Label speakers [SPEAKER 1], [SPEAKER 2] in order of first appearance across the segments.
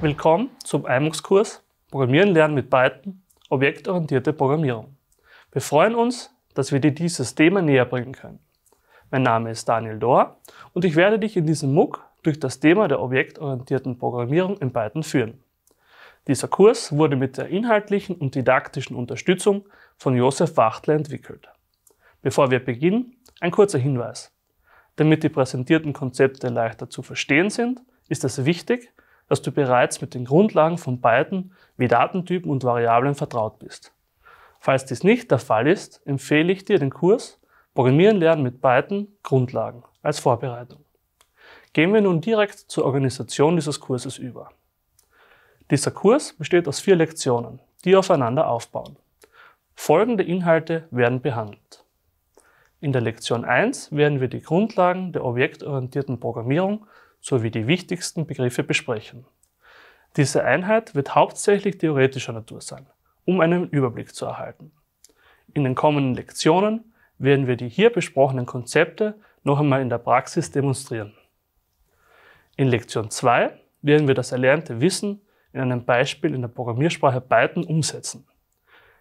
[SPEAKER 1] Willkommen zum IMUX-Kurs Programmieren lernen mit Python, objektorientierte Programmierung. Wir freuen uns, dass wir dir dieses Thema näher bringen können. Mein Name ist Daniel Dohr und ich werde dich in diesem MOOC durch das Thema der objektorientierten Programmierung in Python führen. Dieser Kurs wurde mit der inhaltlichen und didaktischen Unterstützung von Josef Wachtler entwickelt. Bevor wir beginnen, ein kurzer Hinweis. Damit die präsentierten Konzepte leichter zu verstehen sind, ist es wichtig, dass du bereits mit den Grundlagen von beiden, wie Datentypen und Variablen vertraut bist. Falls dies nicht der Fall ist, empfehle ich dir den Kurs Programmieren lernen mit Python Grundlagen als Vorbereitung. Gehen wir nun direkt zur Organisation dieses Kurses über. Dieser Kurs besteht aus vier Lektionen, die aufeinander aufbauen. Folgende Inhalte werden behandelt. In der Lektion 1 werden wir die Grundlagen der objektorientierten Programmierung sowie die wichtigsten Begriffe besprechen. Diese Einheit wird hauptsächlich theoretischer Natur sein, um einen Überblick zu erhalten. In den kommenden Lektionen werden wir die hier besprochenen Konzepte noch einmal in der Praxis demonstrieren. In Lektion 2 werden wir das erlernte Wissen in einem Beispiel in der Programmiersprache Python umsetzen.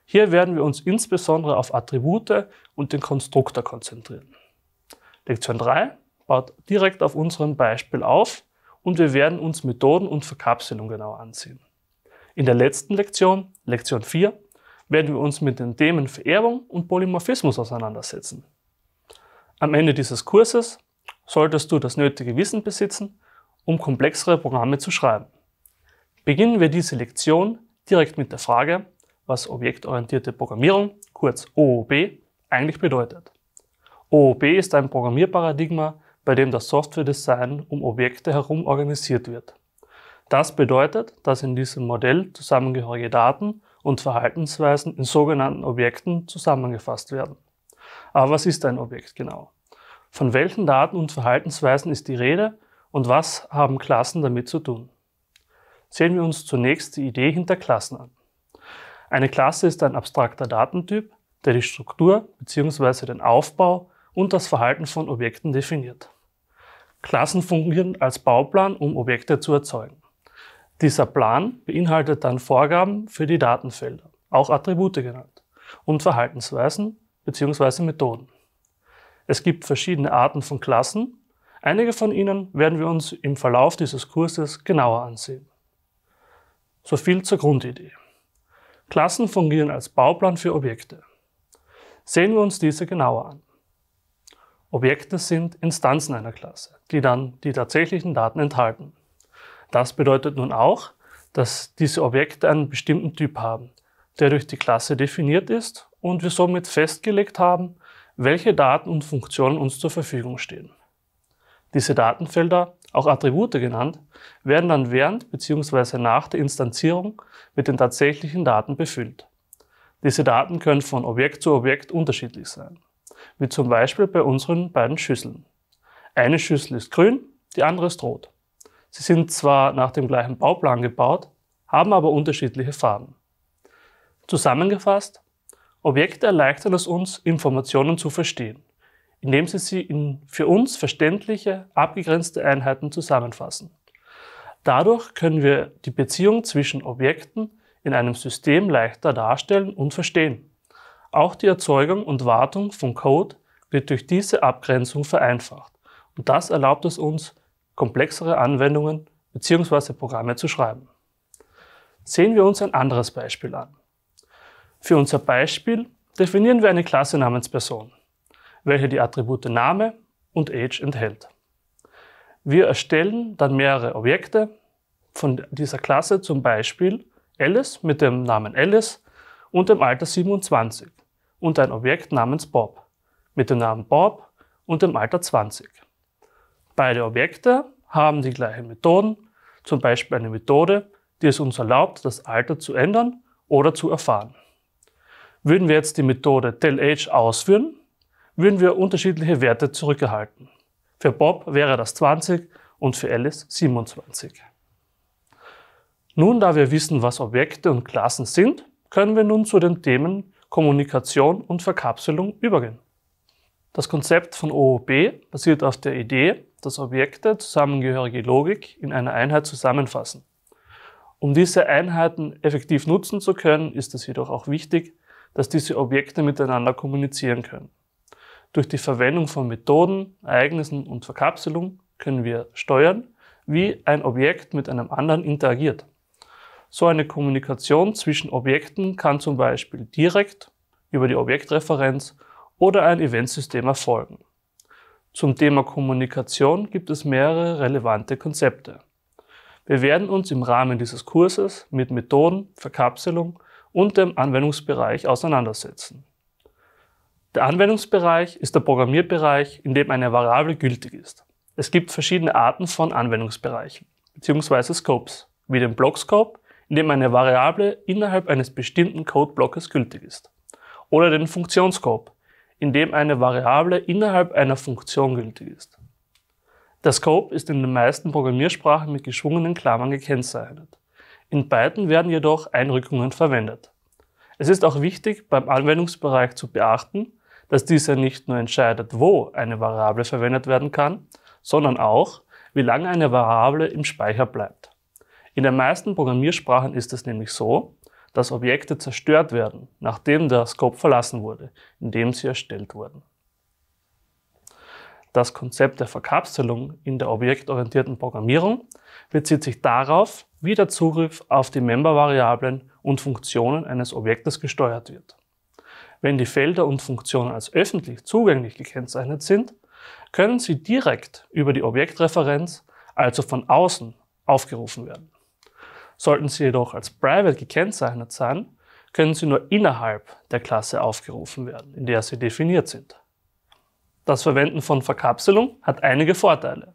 [SPEAKER 1] Hier werden wir uns insbesondere auf Attribute und den Konstruktor konzentrieren. Lektion 3 baut direkt auf unserem Beispiel auf und wir werden uns Methoden und Verkapselung genau ansehen. In der letzten Lektion, Lektion 4, werden wir uns mit den Themen Vererbung und Polymorphismus auseinandersetzen. Am Ende dieses Kurses solltest du das nötige Wissen besitzen, um komplexere Programme zu schreiben. Beginnen wir diese Lektion direkt mit der Frage, was objektorientierte Programmierung, kurz OOP, eigentlich bedeutet. OOP ist ein Programmierparadigma, bei dem das Software-Design um Objekte herum organisiert wird. Das bedeutet, dass in diesem Modell zusammengehörige Daten und Verhaltensweisen in sogenannten Objekten zusammengefasst werden. Aber was ist ein Objekt genau? Von welchen Daten und Verhaltensweisen ist die Rede und was haben Klassen damit zu tun? Sehen wir uns zunächst die Idee hinter Klassen an. Eine Klasse ist ein abstrakter Datentyp, der die Struktur bzw. den Aufbau und das Verhalten von Objekten definiert. Klassen fungieren als Bauplan, um Objekte zu erzeugen. Dieser Plan beinhaltet dann Vorgaben für die Datenfelder, auch Attribute genannt, und Verhaltensweisen bzw. Methoden. Es gibt verschiedene Arten von Klassen. Einige von ihnen werden wir uns im Verlauf dieses Kurses genauer ansehen. So viel zur Grundidee. Klassen fungieren als Bauplan für Objekte. Sehen wir uns diese genauer an. Objekte sind Instanzen einer Klasse, die dann die tatsächlichen Daten enthalten. Das bedeutet nun auch, dass diese Objekte einen bestimmten Typ haben, der durch die Klasse definiert ist und wir somit festgelegt haben, welche Daten und Funktionen uns zur Verfügung stehen. Diese Datenfelder auch Attribute genannt, werden dann während bzw. nach der Instanzierung mit den tatsächlichen Daten befüllt. Diese Daten können von Objekt zu Objekt unterschiedlich sein, wie zum Beispiel bei unseren beiden Schüsseln. Eine Schüssel ist grün, die andere ist rot. Sie sind zwar nach dem gleichen Bauplan gebaut, haben aber unterschiedliche Farben. Zusammengefasst, Objekte erleichtern es uns, Informationen zu verstehen indem sie sie in für uns verständliche, abgegrenzte Einheiten zusammenfassen. Dadurch können wir die Beziehung zwischen Objekten in einem System leichter darstellen und verstehen. Auch die Erzeugung und Wartung von Code wird durch diese Abgrenzung vereinfacht und das erlaubt es uns, komplexere Anwendungen bzw. Programme zu schreiben. Sehen wir uns ein anderes Beispiel an. Für unser Beispiel definieren wir eine Klasse namens Person welche die Attribute Name und Age enthält. Wir erstellen dann mehrere Objekte von dieser Klasse, zum Beispiel Alice mit dem Namen Alice und dem Alter 27 und ein Objekt namens Bob mit dem Namen Bob und dem Alter 20. Beide Objekte haben die gleichen Methoden, zum Beispiel eine Methode, die es uns erlaubt, das Alter zu ändern oder zu erfahren. Würden wir jetzt die Methode tellAge ausführen, würden wir unterschiedliche Werte zurückerhalten. Für Bob wäre das 20 und für Alice 27. Nun, da wir wissen, was Objekte und Klassen sind, können wir nun zu den Themen Kommunikation und Verkapselung übergehen. Das Konzept von OOB basiert auf der Idee, dass Objekte zusammengehörige Logik in einer Einheit zusammenfassen. Um diese Einheiten effektiv nutzen zu können, ist es jedoch auch wichtig, dass diese Objekte miteinander kommunizieren können. Durch die Verwendung von Methoden, Ereignissen und Verkapselung können wir steuern, wie ein Objekt mit einem anderen interagiert. So eine Kommunikation zwischen Objekten kann zum Beispiel direkt über die Objektreferenz oder ein Eventsystem erfolgen. Zum Thema Kommunikation gibt es mehrere relevante Konzepte. Wir werden uns im Rahmen dieses Kurses mit Methoden, Verkapselung und dem Anwendungsbereich auseinandersetzen. Der Anwendungsbereich ist der Programmierbereich, in dem eine Variable gültig ist. Es gibt verschiedene Arten von Anwendungsbereichen bzw. Scopes, wie den Blockscope, in dem eine Variable innerhalb eines bestimmten Codeblocks gültig ist, oder den Funktionsscope, in dem eine Variable innerhalb einer Funktion gültig ist. Der Scope ist in den meisten Programmiersprachen mit geschwungenen Klammern gekennzeichnet. In beiden werden jedoch Einrückungen verwendet. Es ist auch wichtig, beim Anwendungsbereich zu beachten, dass dieser nicht nur entscheidet, wo eine Variable verwendet werden kann, sondern auch, wie lange eine Variable im Speicher bleibt. In den meisten Programmiersprachen ist es nämlich so, dass Objekte zerstört werden, nachdem der Scope verlassen wurde, indem sie erstellt wurden. Das Konzept der Verkapselung in der objektorientierten Programmierung bezieht sich darauf, wie der Zugriff auf die Member-Variablen und Funktionen eines Objektes gesteuert wird. Wenn die Felder und Funktionen als öffentlich zugänglich gekennzeichnet sind, können sie direkt über die Objektreferenz, also von außen, aufgerufen werden. Sollten sie jedoch als private gekennzeichnet sein, können sie nur innerhalb der Klasse aufgerufen werden, in der sie definiert sind. Das Verwenden von Verkapselung hat einige Vorteile.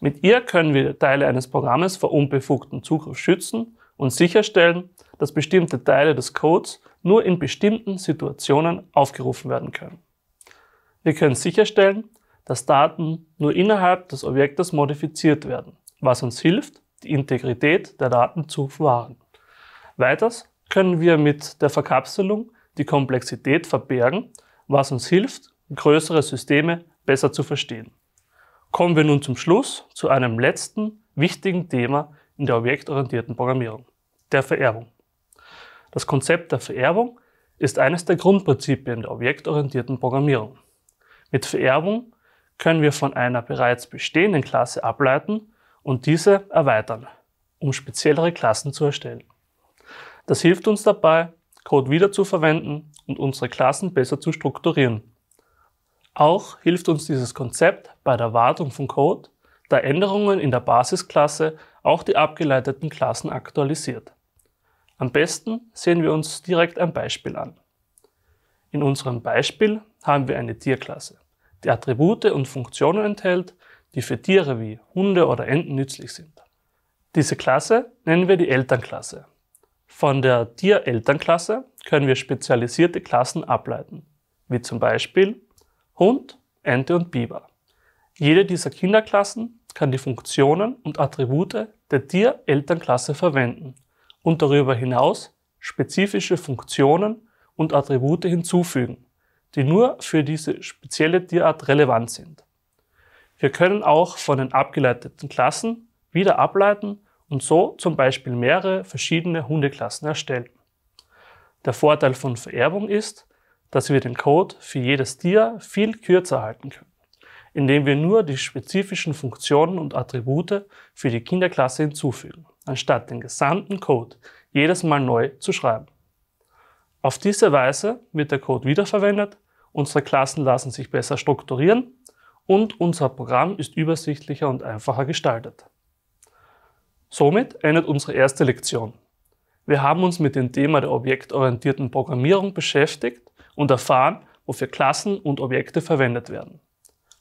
[SPEAKER 1] Mit ihr können wir Teile eines Programmes vor unbefugtem Zugriff schützen und sicherstellen, dass bestimmte Teile des Codes nur in bestimmten Situationen aufgerufen werden können. Wir können sicherstellen, dass Daten nur innerhalb des Objektes modifiziert werden, was uns hilft, die Integrität der Daten zu wahren. Weiters können wir mit der Verkapselung die Komplexität verbergen, was uns hilft, größere Systeme besser zu verstehen. Kommen wir nun zum Schluss zu einem letzten wichtigen Thema in der objektorientierten Programmierung, der Vererbung. Das Konzept der Vererbung ist eines der Grundprinzipien der objektorientierten Programmierung. Mit Vererbung können wir von einer bereits bestehenden Klasse ableiten und diese erweitern, um speziellere Klassen zu erstellen. Das hilft uns dabei, Code wiederzuverwenden und unsere Klassen besser zu strukturieren. Auch hilft uns dieses Konzept bei der Wartung von Code, da Änderungen in der Basisklasse auch die abgeleiteten Klassen aktualisiert. Am besten sehen wir uns direkt ein Beispiel an. In unserem Beispiel haben wir eine Tierklasse, die Attribute und Funktionen enthält, die für Tiere wie Hunde oder Enten nützlich sind. Diese Klasse nennen wir die Elternklasse. Von der Tierelternklasse können wir spezialisierte Klassen ableiten, wie zum Beispiel Hund, Ente und Biber. Jede dieser Kinderklassen kann die Funktionen und Attribute der Tierelternklasse verwenden und darüber hinaus spezifische Funktionen und Attribute hinzufügen, die nur für diese spezielle Tierart relevant sind. Wir können auch von den abgeleiteten Klassen wieder ableiten und so zum Beispiel mehrere verschiedene Hundeklassen erstellen. Der Vorteil von Vererbung ist, dass wir den Code für jedes Tier viel kürzer halten können, indem wir nur die spezifischen Funktionen und Attribute für die Kinderklasse hinzufügen anstatt den gesamten Code jedes Mal neu zu schreiben. Auf diese Weise wird der Code wiederverwendet, unsere Klassen lassen sich besser strukturieren und unser Programm ist übersichtlicher und einfacher gestaltet. Somit endet unsere erste Lektion. Wir haben uns mit dem Thema der objektorientierten Programmierung beschäftigt und erfahren, wofür Klassen und Objekte verwendet werden.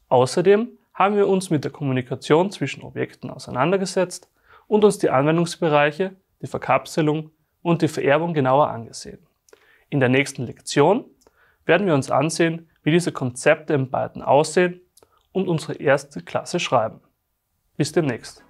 [SPEAKER 1] Außerdem haben wir uns mit der Kommunikation zwischen Objekten auseinandergesetzt und uns die Anwendungsbereiche, die Verkapselung und die Vererbung genauer angesehen. In der nächsten Lektion werden wir uns ansehen, wie diese Konzepte im Python aussehen und unsere erste Klasse schreiben. Bis demnächst.